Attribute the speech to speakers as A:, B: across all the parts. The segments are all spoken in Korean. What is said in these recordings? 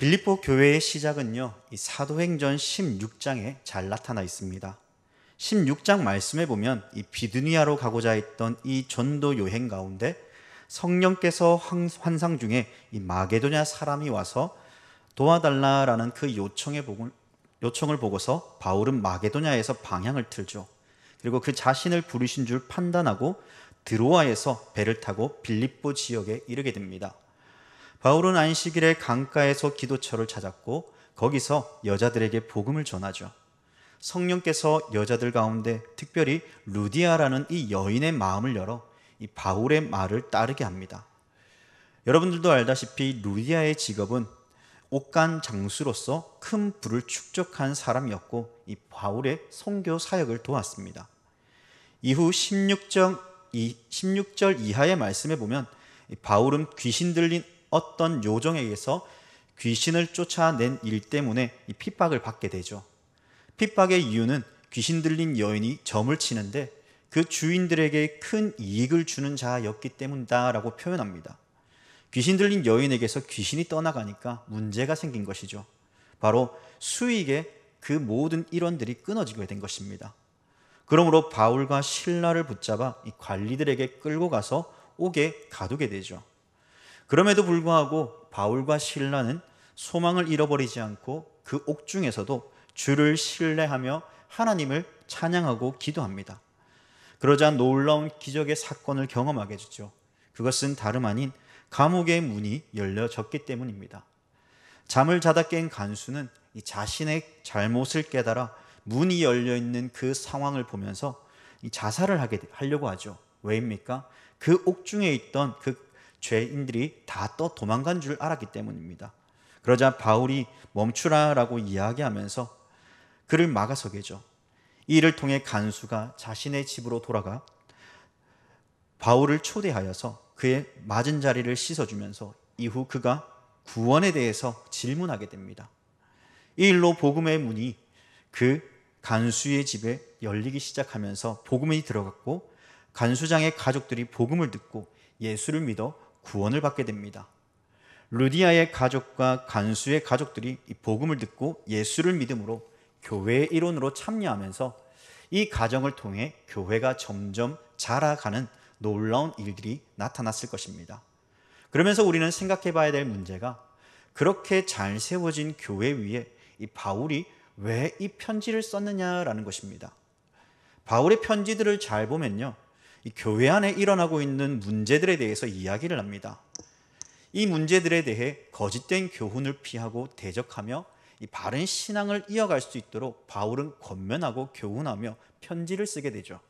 A: 빌립보 교회의 시작은요, 이 사도행전 16장에 잘 나타나 있습니다. 16장 말씀에 보면 이 비드니아로 가고자 했던 이 전도 여행 가운데 성령께서 환상 중에 이 마게도냐 사람이 와서 도와달라라는 그 요청의 복을, 요청을 보고서 바울은 마게도냐에서 방향을 틀죠. 그리고 그 자신을 부르신 줄 판단하고 드로아에서 배를 타고 빌립보 지역에 이르게 됩니다. 바울은 안식일에 강가에서 기도처를 찾았고 거기서 여자들에게 복음을 전하죠. 성령께서 여자들 가운데 특별히 루디아라는 이 여인의 마음을 열어 이 바울의 말을 따르게 합니다. 여러분들도 알다시피 루디아의 직업은 옷간 장수로서 큰 부를 축적한 사람이었고 이 바울의 선교 사역을 도왔습니다. 이후 16절 이하의 말씀에 보면 바울은 귀신 들린 어떤 요정에게서 귀신을 쫓아낸 일 때문에 이 핍박을 받게 되죠. 핍박의 이유는 귀신 들린 여인이 점을 치는데 그 주인들에게 큰 이익을 주는 자였기 때문이다라고 표현합니다. 귀신 들린 여인에게서 귀신이 떠나가니까 문제가 생긴 것이죠. 바로 수익의 그 모든 일원들이 끊어지게 된 것입니다. 그러므로 바울과 신라를 붙잡아 관리들에게 끌고 가서 옥에 가두게 되죠. 그럼에도 불구하고 바울과 신라는 소망을 잃어버리지 않고 그 옥중에서도 주를 신뢰하며 하나님을 찬양하고 기도합니다. 그러자 놀라운 기적의 사건을 경험하게 되죠. 그것은 다름 아닌 감옥의 문이 열려졌기 때문입니다. 잠을 자다 깬 간수는 자신의 잘못을 깨달아 문이 열려 있는 그 상황을 보면서 자살을 하게 하려고 하죠. 왜입니까? 그 옥중에 있던 그 죄인들이 다 또 도망간 줄 알았기 때문입니다. 그러자 바울이 멈추라라고 이야기하면서 그를 막아서게죠. 이를 통해 간수가 자신의 집으로 돌아가 바울을 초대하여서 그의 맞은 자리를 씻어주면서 이후 그가 구원에 대해서 질문하게 됩니다. 이 일로 복음의 문이 그 간수의 집에 열리기 시작하면서 복음이 들어갔고 간수장의 가족들이 복음을 듣고 예수를 믿어 구원을 받게 됩니다. 루디아의 가족과 간수의 가족들이 이 복음을 듣고 예수를 믿음으로 교회의 일원으로 참여하면서 이 가정을 통해 교회가 점점 자라가는 놀라운 일들이 나타났을 것입니다. 그러면서 우리는 생각해 봐야 될 문제가 그렇게 잘 세워진 교회 위에 이 바울이 왜 이 편지를 썼느냐라는 것입니다. 바울의 편지들을 잘 보면요. 교회 안에 일어나고 있는 문제들에 대해서 이야기를 합니다. 이 문제들에 대해 거짓된 교훈을 피하고 대적하며 이 바른 신앙을 이어갈 수 있도록 바울은 권면하고 교훈하며 편지를 쓰게 되죠.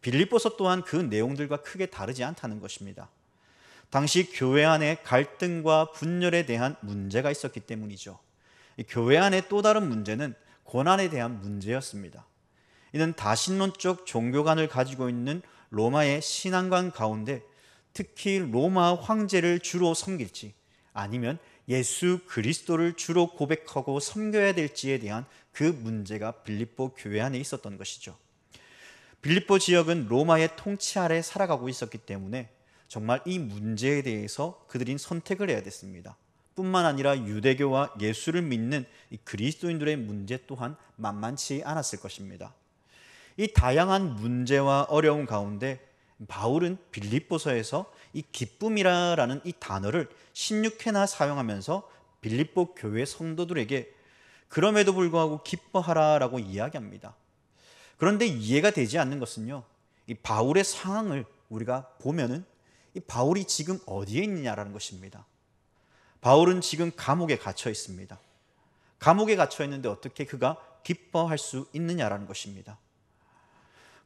A: 빌립보서 또한 그 내용들과 크게 다르지 않다는 것입니다. 당시 교회 안에 갈등과 분열에 대한 문제가 있었기 때문이죠. 교회 안에 또 다른 문제는 고난에 대한 문제였습니다. 이는 다신론적 종교관을 가지고 있는 로마의 신앙관 가운데 특히 로마 황제를 주로 섬길지 아니면 예수 그리스도를 주로 고백하고 섬겨야 될지에 대한 그 문제가 빌립보 교회 안에 있었던 것이죠. 빌립보 지역은 로마의 통치 아래 살아가고 있었기 때문에 정말 이 문제에 대해서 그들인 선택을 해야 됐습니다. 뿐만 아니라 유대교와 예수를 믿는 그리스도인들의 문제 또한 만만치 않았을 것입니다. 이 다양한 문제와 어려움 가운데 바울은 빌립보서에서 이 기쁨이라라는 이 단어를 16회나 사용하면서 빌립보 교회 성도들에게 그럼에도 불구하고 기뻐하라라고 이야기합니다. 그런데 이해가 되지 않는 것은요. 이 바울의 상황을 우리가 보면은 이 바울이 지금 어디에 있느냐라는 것입니다. 바울은 지금 감옥에 갇혀 있습니다. 감옥에 갇혀 있는데 어떻게 그가 기뻐할 수 있느냐라는 것입니다.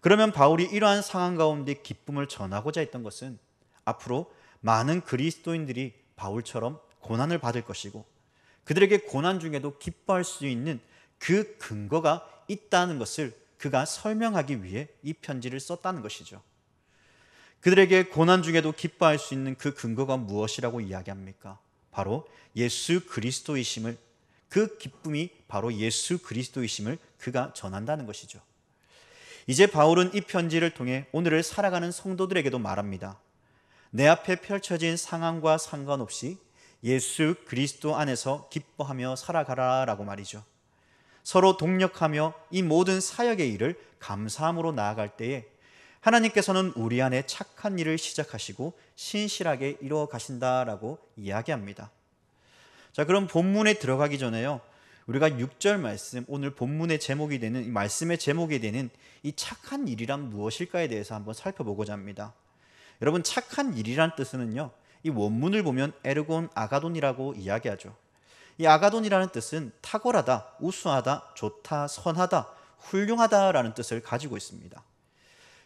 A: 그러면 바울이 이러한 상황 가운데 기쁨을 전하고자 했던 것은 앞으로 많은 그리스도인들이 바울처럼 고난을 받을 것이고 그들에게 고난 중에도 기뻐할 수 있는 그 근거가 있다는 것을 그가 설명하기 위해 이 편지를 썼다는 것이죠. 그들에게 고난 중에도 기뻐할 수 있는 그 근거가 무엇이라고 이야기합니까? 바로 예수 그리스도이심을 그 기쁨이 바로 예수 그리스도이심을 그가 전한다는 것이죠. 이제 바울은 이 편지를 통해 오늘을 살아가는 성도들에게도 말합니다. 내 앞에 펼쳐진 상황과 상관없이 예수 그리스도 안에서 기뻐하며 살아가라 라고 말이죠. 서로 동력하며 이 모든 사역의 일을 감사함으로 나아갈 때에 하나님께서는 우리 안에 착한 일을 시작하시고 신실하게 이루어 가신다라고 이야기합니다. 자, 그럼 본문에 들어가기 전에요. 우리가 6절 말씀 오늘 본문의 제목이 되는 이 말씀의 제목이 되는 이 착한 일이란 무엇일까에 대해서 한번 살펴보고자 합니다. 여러분 착한 일이란 뜻은요. 이 원문을 보면 에르곤 아가돈이라고 이야기하죠. 이 아가돈이라는 뜻은 탁월하다, 우수하다, 좋다, 선하다, 훌륭하다라는 뜻을 가지고 있습니다.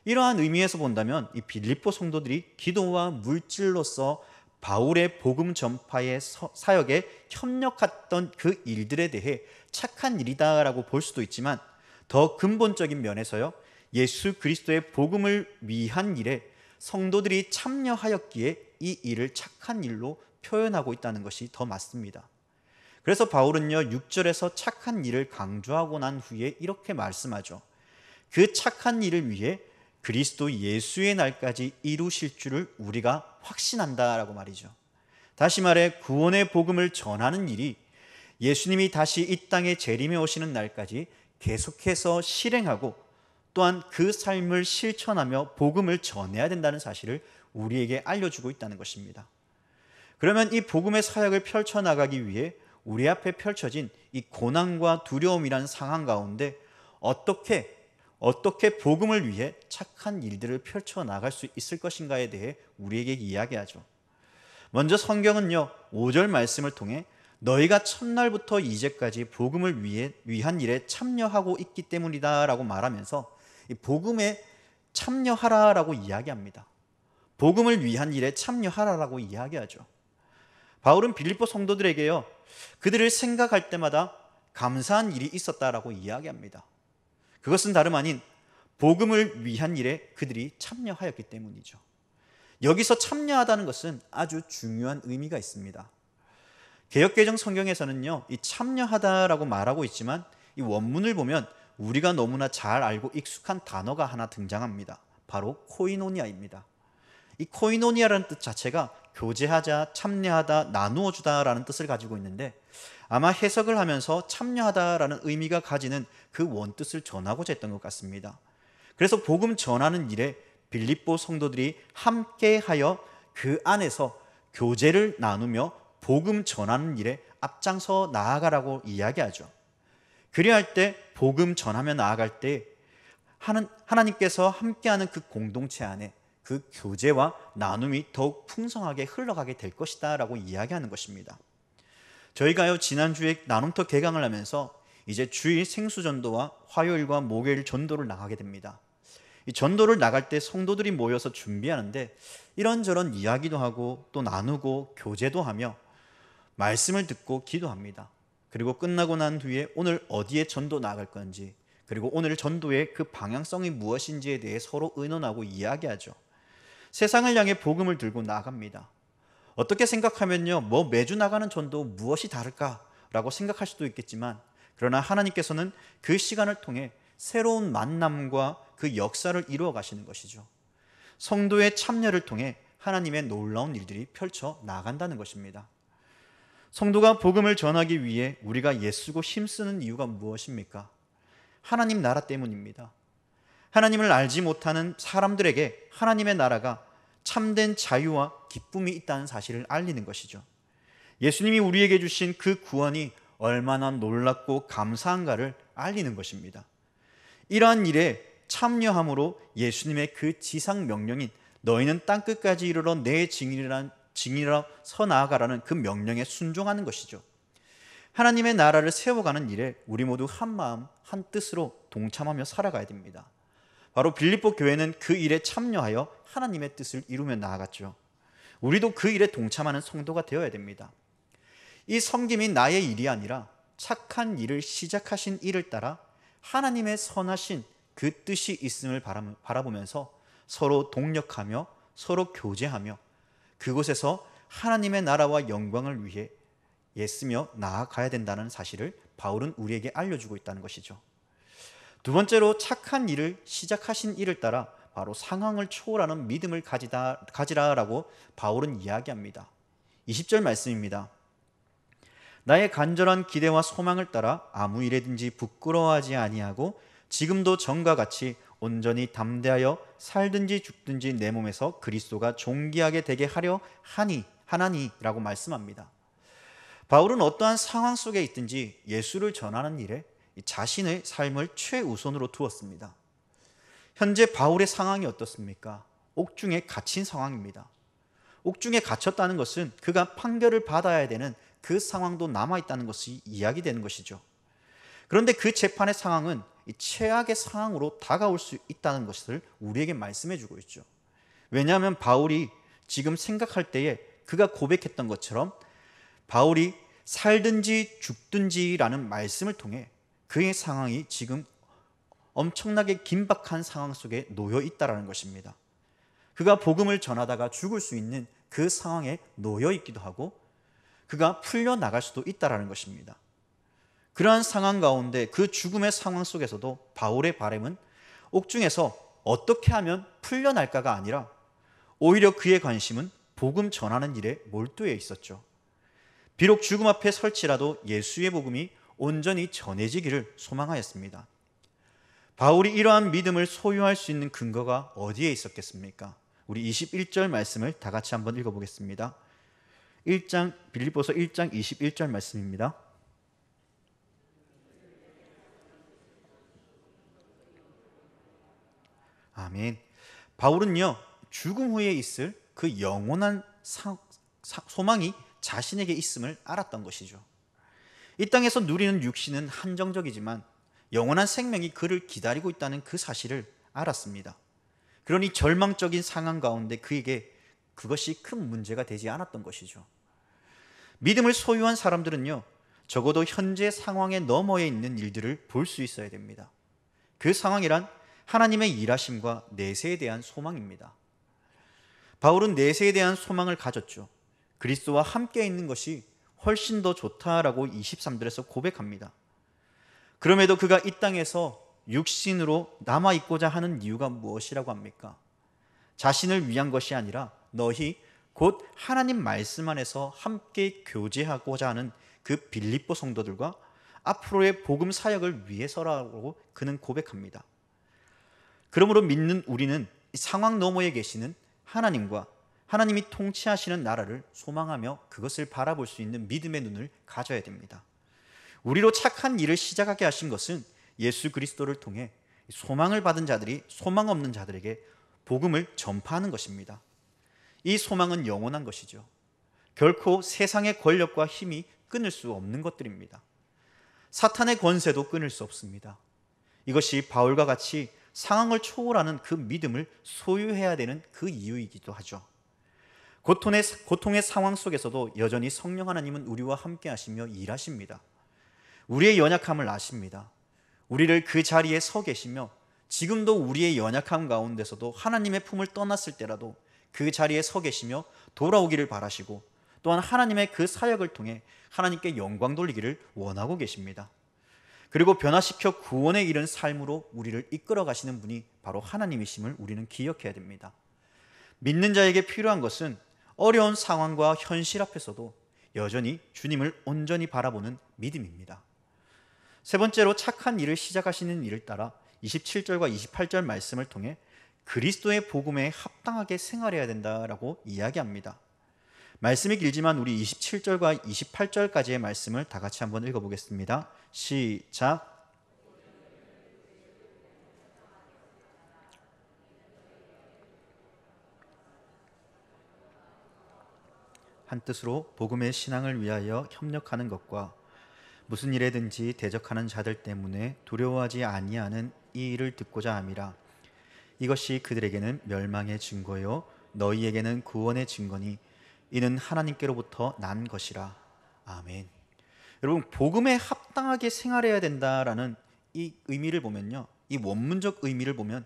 A: 이러한 의미에서 본다면 이 빌립보 성도들이 기도와 물질로서 바울의 복음 전파의 사역에 협력했던 그 일들에 대해 착한 일이다라고 볼 수도 있지만 더 근본적인 면에서요. 예수 그리스도의 복음을 위한 일에 성도들이 참여하였기에 이 일을 착한 일로 표현하고 있다는 것이 더 맞습니다. 그래서 바울은요, 6절에서 착한 일을 강조하고 난 후에 이렇게 말씀하죠. 그 착한 일을 위해 그리스도 예수의 날까지 이루실 줄을 우리가 확신한다라고 말이죠. 다시 말해 구원의 복음을 전하는 일이 예수님이 다시 이 땅에 재림해 오시는 날까지 계속해서 실행하고 또한 그 삶을 실천하며 복음을 전해야 된다는 사실을 우리에게 알려주고 있다는 것입니다. 그러면 이 복음의 사역을 펼쳐나가기 위해 우리 앞에 펼쳐진 이 고난과 두려움이란 상황 가운데 어떻게 어떻게 복음을 위해 착한 일들을 펼쳐 나갈 수 있을 것인가에 대해 우리에게 이야기하죠. 먼저 성경은요. 5절 말씀을 통해 너희가 첫날부터 이제까지 복음을 위해 위한 일에 참여하고 있기 때문이다라고 말하면서 복음에 참여하라라고 이야기합니다. 복음을 위한 일에 참여하라라고 이야기하죠. 바울은 빌리보 성도들에게요. 그들을 생각할 때마다 감사한 일이 있었다라고 이야기합니다. 그것은 다름 아닌 복음을 위한 일에 그들이 참여하였기 때문이죠. 여기서 참여하다는 것은 아주 중요한 의미가 있습니다. 개혁개정 성경에서는요, 이 참여하다라고 말하고 있지만 이 원문을 보면 우리가 너무나 잘 알고 익숙한 단어가 하나 등장합니다. 바로 코이노니아입니다. 이 코이노니아라는 뜻 자체가 교제하자, 참여하다, 나누어 주다라는 뜻을 가지고 있는데 아마 해석을 하면서 참여하다라는 의미가 가지는 그 원뜻을 전하고자 했던 것 같습니다. 그래서 복음 전하는 일에 빌립보 성도들이 함께하여 그 안에서 교제를 나누며 복음 전하는 일에 앞장서 나아가라고 이야기하죠. 그리할 때 복음 전하며 나아갈 때 하나님께서 함께하는 그 공동체 안에 그 교제와 나눔이 더욱 풍성하게 흘러가게 될 것이다 라고 이야기하는 것입니다. 저희가요, 지난주에 나눔터 개강을 하면서 이제 주일 생수전도와 화요일과 목요일 전도를 나가게 됩니다. 이 전도를 나갈 때 성도들이 모여서 준비하는데 이런저런 이야기도 하고 또 나누고 교제도 하며 말씀을 듣고 기도합니다. 그리고 끝나고 난뒤에 오늘 어디에 전도 나갈 건지 그리고 오늘 전도의 그 방향성이 무엇인지에 대해 서로 의논하고 이야기하죠. 세상을 향해 복음을 들고 나갑니다. 어떻게 생각하면요, 뭐 매주 나가는 전도 무엇이 다를까라고 생각할 수도 있겠지만, 그러나 하나님께서는 그 시간을 통해 새로운 만남과 그 역사를 이루어 가시는 것이죠. 성도의 참여를 통해 하나님의 놀라운 일들이 펼쳐 나간다는 것입니다. 성도가 복음을 전하기 위해 우리가 예수고 힘쓰는 이유가 무엇입니까? 하나님 나라 때문입니다. 하나님을 알지 못하는 사람들에게 하나님의 나라가 참된 자유와 기쁨이 있다는 사실을 알리는 것이죠. 예수님이 우리에게 주신 그 구원이 얼마나 놀랍고 감사한가를 알리는 것입니다. 이러한 일에 참여함으로 예수님의 그 지상 명령인 너희는 땅 끝까지 이르러 내 증인이란 증인이라 서 나아가라는 그 명령에 순종하는 것이죠. 하나님의 나라를 세워가는 일에 우리 모두 한 마음 한 뜻으로 동참하며 살아가야 됩니다. 바로 빌립보 교회는 그 일에 참여하여 하나님의 뜻을 이루며 나아갔죠. 우리도 그 일에 동참하는 성도가 되어야 됩니다. 이 섬김이 나의 일이 아니라 착한 일을 시작하신 이를 따라 하나님의 선하신 그 뜻이 있음을 바라보면서 서로 동력하며 서로 교제하며 그곳에서 하나님의 나라와 영광을 위해 애쓰며 나아가야 된다는 사실을 바울은 우리에게 알려주고 있다는 것이죠. 두 번째로 착한 일을 시작하신 일을 따라 바로 상황을 초월하는 믿음을 가지다, 가지라라고 바울은 이야기합니다. 20절 말씀입니다. 나의 간절한 기대와 소망을 따라 아무 일에든지 부끄러워하지 아니하고 지금도 전과 같이 온전히 담대하여 살든지 죽든지 내 몸에서 그리스도가 존귀하게 되게 하려 하니 하나니라고 말씀합니다. 바울은 어떠한 상황 속에 있든지 예수를 전하는 일에 자신의 삶을 최우선으로 두었습니다. 현재 바울의 상황이 어떻습니까? 옥중에 갇힌 상황입니다. 옥중에 갇혔다는 것은 그가 판결을 받아야 되는 그 상황도 남아있다는 것이 이야기되는 것이죠. 그런데 그 재판의 상황은 최악의 상황으로 다가올 수 있다는 것을 우리에게 말씀해 주고 있죠. 왜냐하면 바울이 지금 생각할 때에 그가 고백했던 것처럼 바울이 살든지 죽든지라는 말씀을 통해 그의 상황이 지금 엄청나게 긴박한 상황 속에 놓여 있다라는 것입니다. 그가 복음을 전하다가 죽을 수 있는 그 상황에 놓여 있기도 하고 그가 풀려 나갈 수도 있다라는 것입니다. 그러한 상황 가운데 그 죽음의 상황 속에서도 바울의 바램은 옥중에서 어떻게 하면 풀려날까가 아니라 오히려 그의 관심은 복음 전하는 일에 몰두해 있었죠. 비록 죽음 앞에 설치라도 예수의 복음이 온전히 전해지기를 소망하였습니다. 바울이 이러한 믿음을 소유할 수 있는 근거가 어디에 있었겠습니까? 우리 21절 말씀을 다 같이 한번 읽어보겠습니다. 1장 빌립보서 1장 21절 말씀입니다. 아멘. 바울은요 죽음 후에 있을 그 영원한 사, 사, 소망이 자신에게 있음을 알았던 것이죠. 이 땅에서 누리는 육신은 한정적이지만 영원한 생명이 그를 기다리고 있다는 그 사실을 알았습니다. 그러니 절망적인 상황 가운데 그에게 그것이 큰 문제가 되지 않았던 것이죠. 믿음을 소유한 사람들은요, 적어도 현재 상황의 너머에 있는 일들을 볼 수 있어야 됩니다. 그 상황이란 하나님의 일하심과 내세에 대한 소망입니다. 바울은 내세에 대한 소망을 가졌죠. 그리스도와 함께 있는 것이 훨씬 더 좋다라고 23절에서 고백합니다. 그럼에도 그가 이 땅에서 육신으로 남아 있고자 하는 이유가 무엇이라고 합니까? 자신을 위한 것이 아니라 너희 곧 하나님 말씀 안에서 함께 교제하고자 하는 그 빌립보 성도들과 앞으로의 복음 사역을 위해서라고 그는 고백합니다. 그러므로 믿는 우리는 상황 너머에 계시는 하나님과 하나님이 통치하시는 나라를 소망하며 그것을 바라볼 수 있는 믿음의 눈을 가져야 됩니다. 우리로 착한 일을 시작하게 하신 것은 예수 그리스도를 통해 소망을 받은 자들이 소망 없는 자들에게 복음을 전파하는 것입니다. 이 소망은 영원한 것이죠. 결코 세상의 권력과 힘이 끊을 수 없는 것들입니다. 사탄의 권세도 끊을 수 없습니다. 이것이 바울과 같이 상황을 초월하는 그 믿음을 소유해야 되는 그 이유이기도 하죠. 고통의, 고통의 상황 속에서도 여전히 성령 하나님은 우리와 함께 하시며 일하십니다. 우리의 연약함을 아십니다. 우리를 그 자리에 서 계시며 지금도 우리의 연약함 가운데서도 하나님의 품을 떠났을 때라도 그 자리에 서 계시며 돌아오기를 바라시고 또한 하나님의 그 사역을 통해 하나님께 영광 돌리기를 원하고 계십니다. 그리고 변화시켜 구원에 이른 삶으로 우리를 이끌어 가시는 분이 바로 하나님이심을 우리는 기억해야 됩니다. 믿는 자에게 필요한 것은 어려운 상황과 현실 앞에서도 여전히 주님을 온전히 바라보는 믿음입니다. 세 번째로 착한 일을 시작하시는 일을 따라 27절과 28절 말씀을 통해 그리스도의 복음에 합당하게 생활해야 된다라고 이야기합니다. 말씀이 길지만 우리 27절과 28절까지의 말씀을 다 같이 한번 읽어보겠습니다. 시작. 한 뜻으로 복음의 신앙을 위하여 협력하는 것과 무슨 일에든지 대적하는 자들 때문에 두려워하지 아니하는 이 일을 듣고자 함이라 이것이 그들에게는 멸망의 증거요 너희에게는 구원의 증거니 이는 하나님께로부터 난 것이라 아멘. 여러분 복음에 합당하게 생활해야 된다라는 이 의미를 보면요. 이 원문적 의미를 보면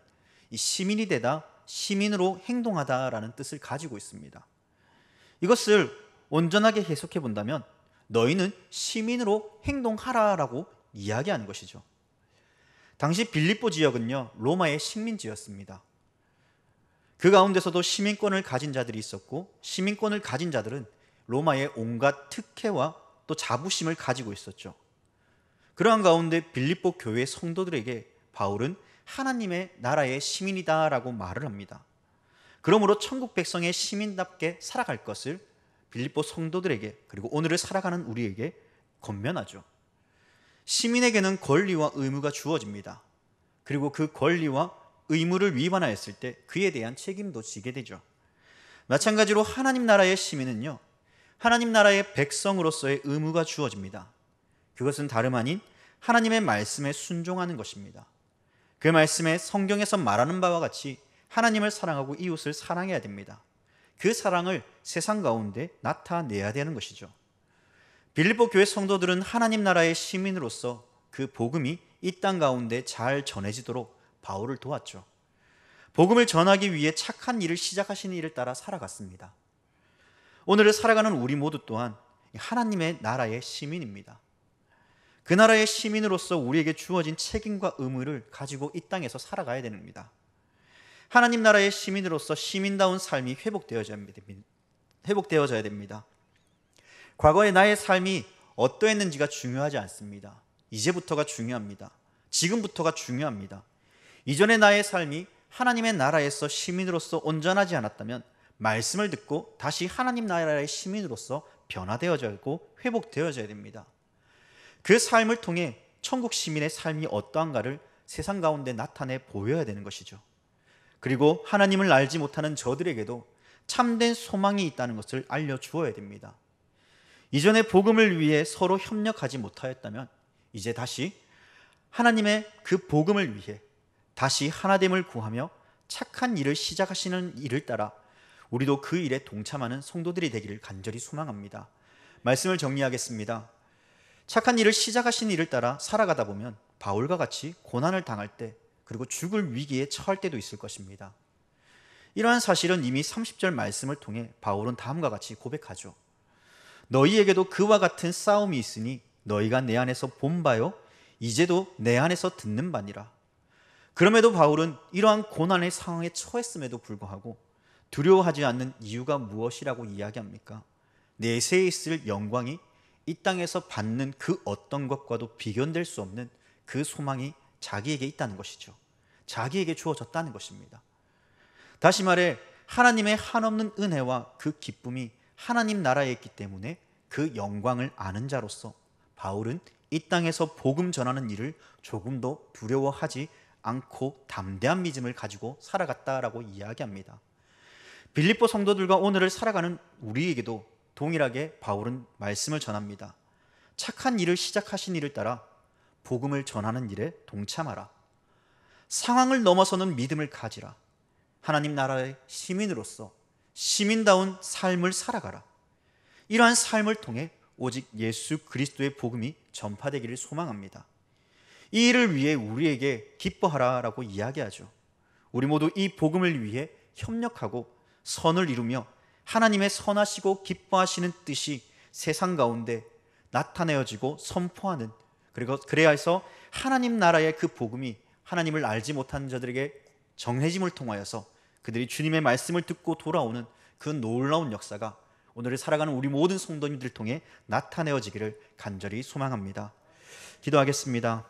A: 이 시민이 되다 시민으로 행동하다라는 뜻을 가지고 있습니다. 이것을 온전하게 해석해 본다면 너희는 시민으로 행동하라라고 이야기하는 것이죠. 당시 빌립보 지역은요, 로마의 식민지였습니다. 그 가운데서도 시민권을 가진 자들이 있었고, 시민권을 가진 자들은 로마의 온갖 특혜와 또 자부심을 가지고 있었죠. 그러한 가운데 빌립보 교회 성도들에게 바울은 하나님의 나라의 시민이다라고 말을 합니다. 그러므로 천국 백성의 시민답게 살아갈 것을 빌립보 성도들에게 그리고 오늘을 살아가는 우리에게 권면하죠. 시민에게는 권리와 의무가 주어집니다. 그리고 그 권리와 의무를 위반하였을 때 그에 대한 책임도 지게 되죠. 마찬가지로 하나님 나라의 시민은요. 하나님 나라의 백성으로서의 의무가 주어집니다. 그것은 다름 아닌 하나님의 말씀에 순종하는 것입니다. 그 말씀에 성경에서 말하는 바와 같이 하나님을 사랑하고 이웃을 사랑해야 됩니다. 그 사랑을 세상 가운데 나타내야 되는 것이죠. 빌립보 교회 성도들은 하나님 나라의 시민으로서 그 복음이 이 땅 가운데 잘 전해지도록 바울을 도왔죠. 복음을 전하기 위해 착한 일을 시작하신 일을 따라 살아갔습니다. 오늘을 살아가는 우리 모두 또한 하나님의 나라의 시민입니다. 그 나라의 시민으로서 우리에게 주어진 책임과 의무를 가지고 이 땅에서 살아가야 됩니다. 하나님 나라의 시민으로서 시민다운 삶이 회복되어져야 됩니다. 과거의 나의 삶이 어떠했는지가 중요하지 않습니다. 이제부터가 중요합니다. 지금부터가 중요합니다. 이전의 나의 삶이 하나님의 나라에서 시민으로서 온전하지 않았다면 말씀을 듣고 다시 하나님 나라의 시민으로서 변화되어져야 하고 회복되어져야 됩니다. 그 삶을 통해 천국 시민의 삶이 어떠한가를 세상 가운데 나타내 보여야 되는 것이죠. 그리고 하나님을 알지 못하는 저들에게도 참된 소망이 있다는 것을 알려주어야 됩니다. 이전에 복음을 위해 서로 협력하지 못하였다면 이제 다시 하나님의 그 복음을 위해 다시 하나됨을 구하며 착한 일을 시작하시는 일을 따라 우리도 그 일에 동참하는 성도들이 되기를 간절히 소망합니다. 말씀을 정리하겠습니다. 착한 일을 시작하신 일을 따라 살아가다 보면 바울과 같이 고난을 당할 때 그리고 죽을 위기에 처할 때도 있을 것입니다. 이러한 사실은 이미 30절 말씀을 통해 바울은 다음과 같이 고백하죠. 너희에게도 그와 같은 싸움이 있으니 너희가 내 안에서 본 바요 이제도 내 안에서 듣는 바니라. 그럼에도 바울은 이러한 고난의 상황에 처했음에도 불구하고 두려워하지 않는 이유가 무엇이라고 이야기합니까? 내세에 있을 영광이 이 땅에서 받는 그 어떤 것과도 비견될 수 없는 그 소망이 자기에게 있다는 것이죠. 자기에게 주어졌다는 것입니다. 다시 말해 하나님의 한없는 은혜와 그 기쁨이 하나님 나라에 있기 때문에 그 영광을 아는 자로서 바울은 이 땅에서 복음 전하는 일을 조금도 두려워하지 않고 담대한 믿음을 가지고 살아갔다라고 이야기합니다. 빌립보 성도들과 오늘을 살아가는 우리에게도 동일하게 바울은 말씀을 전합니다. 착한 일을 시작하신 이를 따라 복음을 전하는 일에 동참하라. 상황을 넘어서는 믿음을 가지라. 하나님 나라의 시민으로서 시민다운 삶을 살아가라. 이러한 삶을 통해 오직 예수 그리스도의 복음이 전파되기를 소망합니다. 이 일을 위해 우리에게 기뻐하라라고 이야기하죠. 우리 모두 이 복음을 위해 협력하고 선을 이루며 하나님의 선하시고 기뻐하시는 뜻이 세상 가운데 나타내어지고 선포하는 그리고 그래야 해서 하나님 나라의 그 복음이 하나님을 알지 못한 자들에게 정해짐을 통하여서 그들이 주님의 말씀을 듣고 돌아오는 그 놀라운 역사가 오늘을 살아가는 우리 모든 성도님들 을 통해 나타내어지기를 간절히 소망합니다. 기도하겠습니다.